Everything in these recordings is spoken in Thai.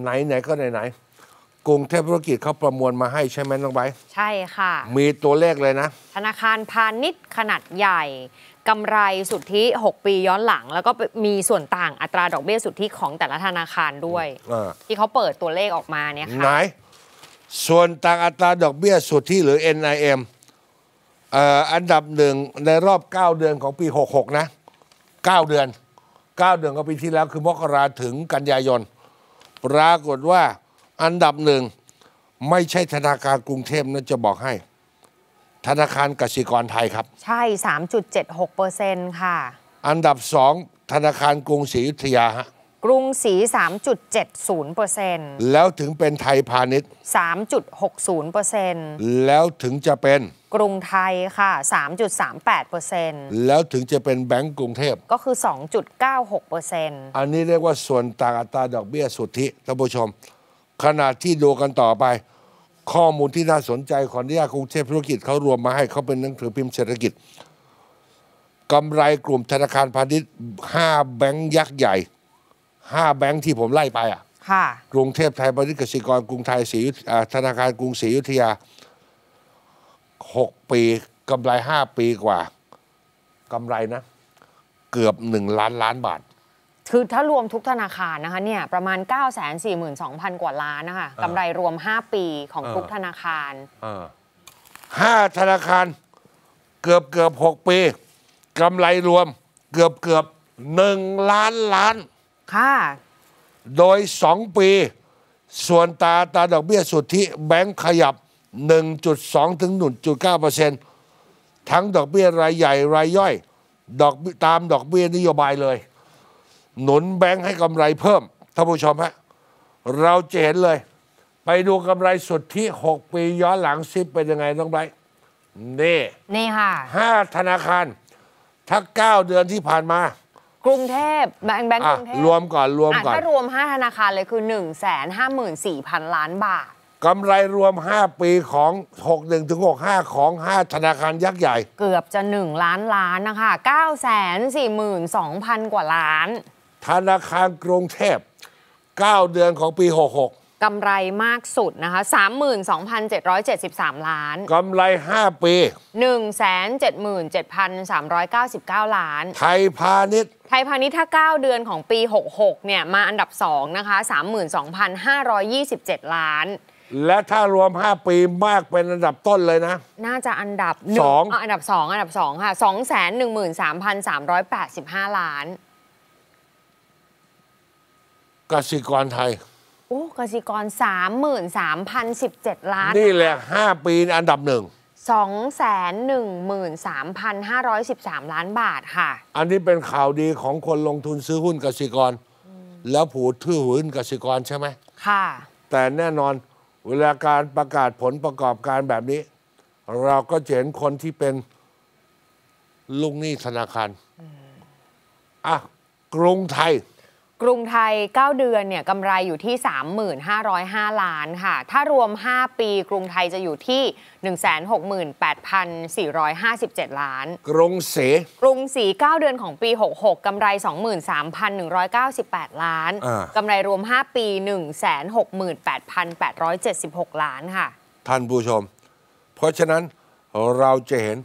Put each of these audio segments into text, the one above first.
ไหนไหนก็ไหนไหนกรุงเทพธุรกิจเขาประมวลมาให้ใช่ไหมน้องไบใช่ค่ะ มีตัวเลขเลยนะธนาคารพาณิชย์ขนาดใหญ่กำไรสุทธิ 6 ปีย้อนหลัง แล้วก็มีส่วนต่างอัตราดอกเบี้ยสุทธิของแต่ละธนาคารด้วยที่เขาเปิดตัวเลขออกมาเนี่ยค่ะไหน ส่วนต่างอัตราดอกเบี้ยสุทธิหรือ NIM อันดับหนึ่งในรอบ 9 เดือนของปี 66นะ9เดือน 9 เดือนก็ปีที่แล้วคือมกราถึงกันยายนปรากฏว่าอันดับหนึ่งไม่ใช่ธนาคารกรุงเทพนะจะบอกให้ ธนาคารกสิกรไทยครับ ใช่ 3.76%ค่ะ อันดับสอง ธนาคารกรุงศรีอยุธยาฮะกรุงศรี3.70%แล้วถึงเป็นไทยพาณิชย์3.60%แล้วถึงจะเป็น กรุงไทยค่ะ 3.38%แล้วถึงจะเป็นแบงก์กรุงเทพ ก็คือ 2.96%อันนี้เรียกว่าส่วนต่างอัตราดอกเบี้ยสุทธิท่านผู้ชม ขณะที่ดูกันต่อไป ข้อมูลที่น่าสนใจ ของนิยากรุงเทพธุรกิจเขารวมมาให้เขาเป็นหนังสือพิมพ์เศรษฐกิจกำไรกลุ่มธนาคารพาณิชย์5แบงก์ยักษ์ใหญ่ห้าแบงค์ที่ผมไล่ไปอ่ะกรุงเทพไทยบริษัทกสิกรกรุงไทยศรีธนาคารกรุงศรีอยุธยาหกปีกำไรห้าปีกว่ากำไรนะเกือบหนึ่งล้านล้านบาท คือถ้ารวมทุกธนาคารนะคะเนี่ยประมาณ 9 4 2 0 0 0กว่าล้านนะคะกำไรรวม 5 ปีของทุกธนาคารห้าธนาคารเกือบเกือบหกปีกำไรรวมเกือบเกือบหนึ่งล้านล้านค่ะ โดย 2 ปี ส่วนตาตาดอกเบี้ยสุทธิแบงค์ขยับ 1.2 ถึง1.9%ทั้งดอกเบี้ยรายใหญ่ รายย่อยดอกตามดอกเบี้ยนโยบายเลย หนุนแบงค์ให้กำไรเพิ่มท่านผู้ชมฮะ เราจะเห็นเลย ไปดูกำไรสุดที่ 6 ปีย้อนหลังซิเป็นยังไงต้องไป นี่ นี่ค่ะห้าธนาคาร ทั้า9เดือนที่ผ่านมากรุงเทพแบงค์แบงค์กรุงเทพรวมก่อน รวมก่อนถ้ารวม 5ธนาคาร เลยคือ 1 5 4 0 0นล้านบาท กำไรรวม 5 ปีของ 61ถึงหกของ 5 ธนาคารยักษ์ใหญ่ เกือบจะ 1 ล้านล้าน นะคะ9าแสนสกว่าล้าน ธนาคารกรุงเทพ 9เดือนของปี 66กำไรมากสุดนะคะ 32,773 ล้าน กำไร 5 ปี 177,399 ล้าน ไทยพาณิชย์ไทยพาณิชย์ถ้า9เดือนของปี 66 เนี่ย มาอันดับ 2 นะคะ 32,527 ล้าน และถ้ารวม 5 ปีมากเป็นอันดับต้นเลยนะ น่าจะอันดับ2อันดับ 2 อันดับ 2 ค่ะ 213,385 ล้าน กสิกรไทยโอ้กสิกร 33,017 ล้าน นี่แหละ 5 ปีอันดับหนึ่ง213,513 ล้านบาทค่ะ อันนี้เป็นข่าวดีของคนลงทุนซื้อหุ้นกสิกร แล้วผูดถือหุ้นกสิกรใช่ไหมค่ะ แต่แน่นอนเวลาการประกาศผลประกอบการแบบนี้ เราก็เห็นคนที่เป็นลูกหนี้ธนาคารอ่ะ กรุงไทยกรุงไทย 9 เดือนเนี่ยกำไรอยู่ที่ 3,505ล้านค่ะ ถ้ารวม 5 ปี กรุงไทยจะอยู่ที่ 168,457 ล้าน กรุงศรีกรุงศรี9 เดือนของปี 66กำไร 23,198 ล้าน กำไรรวม 5 ปี 168,876 ล้านค่ะ ท่านผู้ชม เพราะฉะนั้นเราจะเห็น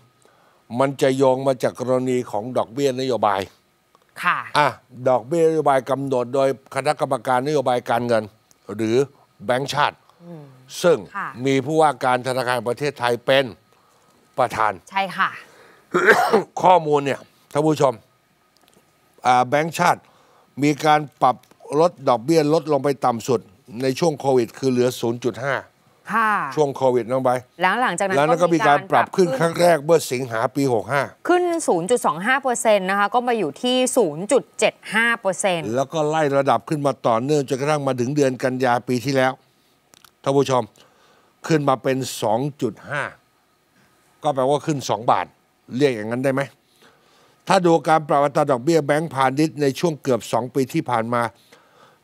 มันจะโยงมาจากกรณีของดอกเบี้ยนโยบายค่ะอ่ะ ดอกเบี้ยนโยบายกำหนดโดยคณะกรรมการนโยบายการเงิน หรือแบงก์ชาติ ซึ่งมีผู้ว่าการธนาคารประเทศไทยเป็นประธาน ใช่ค่ะ ข้อมูลเนี่ยท่านผู้ชมแบงก์ชาติมีการปรับลดดอกเบี้ยลดลงไปต่ำสุด ในช่วงโควิดคือเหลือ 0.5ช่วงโควิดน้องใบหลังหลังจากนั้นแล้วก็มีการปรับขึ้นครั้งแรกเมื่อสิงหาปี 65 ขึ้น 0.25%นะคะ ก็มาอยู่ที่ 0.75%แล้วก็ไล่ระดับขึ้นมาต่อเนื่องจนกระทั่งมาถึงเดือนกันยาปีที่แล้วท่านผู้ชมขึ้นมาเป็น 2.5 ก็แปลว่าขึ้น 2 บาทเรียกอย่างนั้นได้ไหม ถ้าดูการปรับอัตราดอกเบี้ยแบงก์พาณิชย์ในช่วงเกือบ 2 ปีที่ผ่านมา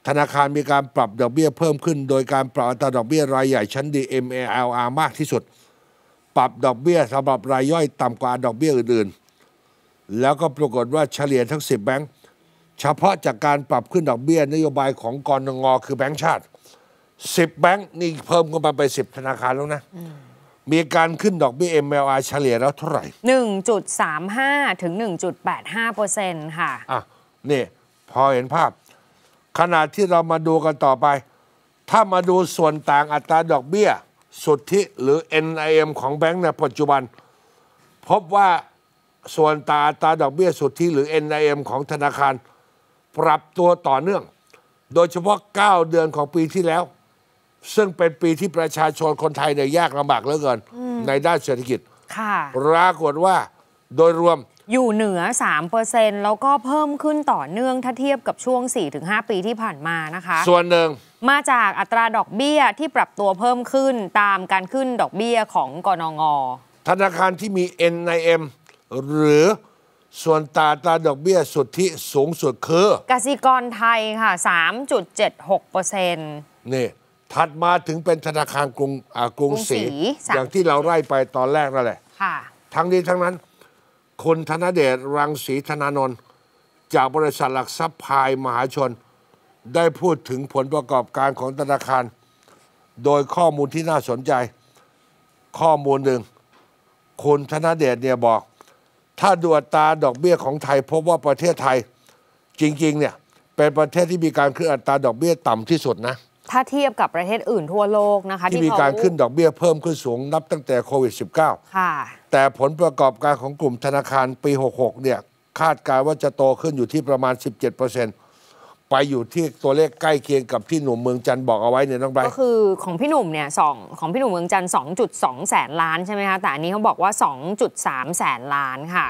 ธนาคารมีการปรับดอกเบี้ยเพิ่มขึ้นโดยการปรับอัตราดอกเบี้ยรายใหญ่ชั้นดี MALR มากที่สุด ปรับดอกเบี้ยสำหรับรายย่อยต่ำกว่าดอกเบี้ยอื่นๆ แล้วก็ปรากฏว่าเฉลี่ยทั้ง10แบงค์เฉพาะจากการปรับขึ้นดอกเบี้ยนโยบายของกรงงคือแบงค์ชาติ10แบงค์นี่เพิ่มขึ้นมาไป10 ธนาคารแล้วนะมีการขึ้นดอกเบี้ย MLR เฉลี่ยแล้วเท่าไหร่1.35 ถึง 1.85เปอร์เซ็นต์ค่ะอ่ะ นี่พอเห็นภาพขณะที่เรามาดูกันต่อไป ถ้ามาดูส่วนต่างอัตราดอกเบี้ยสุทธิหรือ NIM ของแบงก์ในปัจจุบัน พบว่าส่วนต่างอัตราดอกเบี้ยสุทธิหรือ NIM ของธนาคาร ปรับตัวต่อเนื่อง โดยเฉพาะ 9 เดือนของปีที่แล้ว ซึ่งเป็นปีที่ประชาชนคนไทยเนี่ยยากลำบากเหลือเกิน ในด้านเศรษฐกิจปรากฏว่าโดยรวม อยู่เหนือ 3%แล้วก็เพิ่มขึ้นต่อเนื่องถ้าเทียบกับช่วง 4-5 ปีที่ผ่านมานะคะ ส่วนหนึ่งมาจากอัตราดอกเบี้ยที่ปรับตัวเพิ่มขึ้นตามการขึ้นดอกเบี้ยของกนง ธนาคารที่มี NIM หรือส่วนตาตาดอกเบี้ยสุที่สูงสุดคือกสิกรไทยค่ะ 3.76%นี่ ถัดมาถึงเป็นธนาคารกรุงกรุงศรีอย่างที่เราไล่ไปตอนแรกนั่นแหละทั้งนี้ทั้งนั้นคุณธนเดชรังสีธนานนท์จากบริษัทหลักทรัพย์พาย มหาชน ได้พูดถึงผลประกอบการของธนาคาร โดยข้อมูลที่น่าสนใจ ข้อมูลหนึ่งคุณธนเดชเนี่ยบอก ถ้าดูอัตราดอกเบี้ยของไทย พบว่าประเทศไทยจริง ๆเนี่ยเป็นประเทศที่มีการขึ้นอัตราดอกเบี้ยต่ำที่สุดนะถ้าเทียบกับประเทศอื่นทั่วโลกนะคะ ที่มีการขึ้นดอกเบี้ยเพิ่มขึ้นสูงนับตั้งแต่โควิด -19 ค่ะแต่ผลประกอบการของกลุ่มธนาคารปี 66 เนี่ยคาดการว่าจะโตขึ้นอยู่ที่ประมาณ 17%ไปอยู่ที่ตัวเลขใกล้เคียงกับที่หนุ่มเมืองจัน บอกเอาไว้เนี่ยน้องไบก็คือของพี่หนุ่มเนี่ยสองของพี่หนุ่มเมืองจัน2.2 แสนล้านใช่ไหมคะ แต่อันนี้เขาบอกว่า 2.3แสนล้านค่ะ